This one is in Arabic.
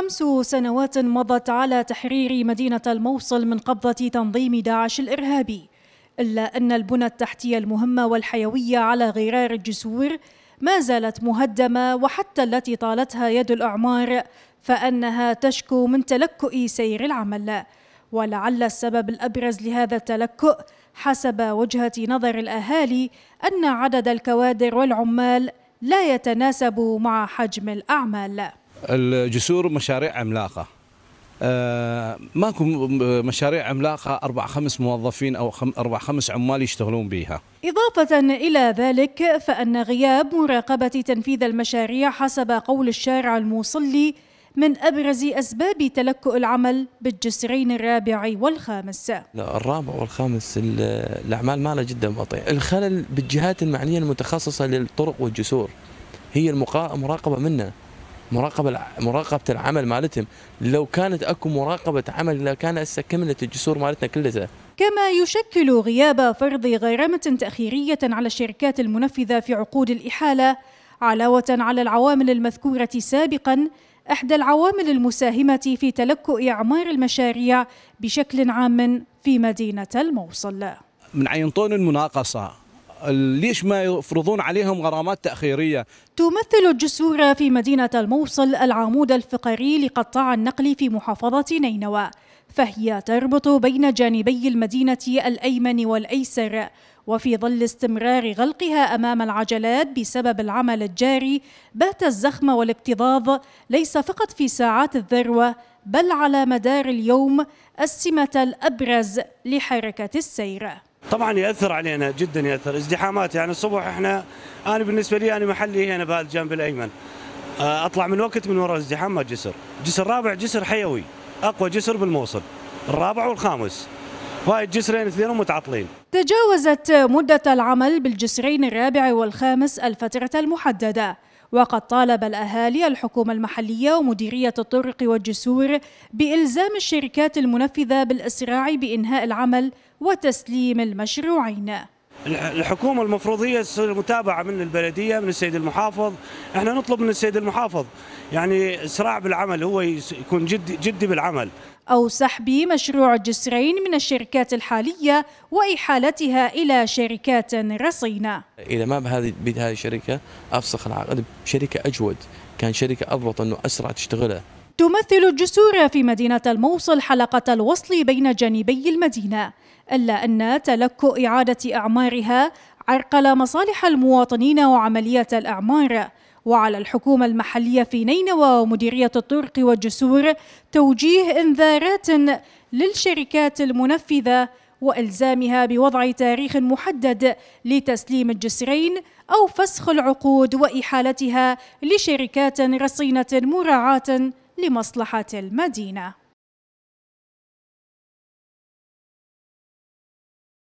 خمس سنوات مضت على تحرير مدينة الموصل من قبضة تنظيم داعش الإرهابي إلا أن البنى التحتية المهمة والحيوية على غرار الجسور ما زالت مهدمة وحتى التي طالتها يد الإعمار فأنها تشكو من تلكؤ سير العمل ولعل السبب الأبرز لهذا التلكؤ حسب وجهة نظر الأهالي أن عدد الكوادر والعمال لا يتناسب مع حجم الأعمال الجسور مشاريع عملاقه آه، ماكو مشاريع عملاقه اربع خمس موظفين او اربع خمس عمال يشتغلون بها. اضافه الى ذلك فان غياب مراقبه تنفيذ المشاريع حسب قول الشارع الموصلي من ابرز اسباب تلكؤ العمل بالجسرين الرابع والخامس. الرابع والخامس الاعمال ماله جدا بطيء، الخلل بالجهات المعنيه المتخصصه للطرق والجسور هي المراقبه منا. مراقبه مراقبه العمل مالتهم لو كانت اكو مراقبه عمل لكان هسه كملت الجسور مالتنا كلها كما يشكل غياب فرض غرامه تاخيريه على الشركات المنفذه في عقود الاحاله علاوه على العوامل المذكوره سابقا احدى العوامل المساهمه في تلكؤ اعمار المشاريع بشكل عام في مدينه الموصل من طون المناقصه ليش ما يفرضون عليهم غرامات تأخيرية؟ تمثل الجسور في مدينة الموصل العمود الفقري لقطاع النقل في محافظة نينوى فهي تربط بين جانبي المدينة الأيمن والأيسر وفي ظل استمرار غلقها أمام العجلات بسبب العمل الجاري بات الزخم والاكتظاظ ليس فقط في ساعات الذروة بل على مدار اليوم السمة الأبرز لحركة السير طبعا ياثر علينا جدا ياثر ازدحامات يعني الصبح احنا انا بالنسبه لي انا محلي هنا بهذا الجانب الايمن آه، اطلع من وقت من وراء ازدحام ما جسر جسر رابع جسر حيوي اقوى جسر بالموصل الرابع والخامس وهاي الجسرين الاثنين متعطلين تجاوزت مدة العمل بالجسرين الرابع والخامس الفترة المحددة وقد طالب الأهالي الحكومة المحلية ومديرية الطرق والجسور بإلزام الشركات المنفذة بالإسراع بإنهاء العمل وتسليم المشروعين الحكومة المفروض هي المتابعة من البلدية من السيد المحافظ احنا نطلب من السيد المحافظ يعني اسراع بالعمل هو يكون جدي, جدي بالعمل أو سحب مشروع جسرين من الشركات الحالية وإحالتها إلى شركات رصينة إذا ما بهذه بهذه الشركة أفسخ العقد بشركة أجود كان شركة أضبط أنه أسرع تشتغلها تمثل الجسور في مدينة الموصل حلقة الوصل بين جانبي المدينة إلا أن تلك إعادة أعمارها عرقل مصالح المواطنين وعملية الأعمار وعلى الحكومة المحلية في نينوى ومديرية الطرق والجسور توجيه إنذارات للشركات المنفذة وإلزامها بوضع تاريخ محدد لتسليم الجسرين أو فسخ العقود وإحالتها لشركات رصينة مراعاة لمصلحة المدينة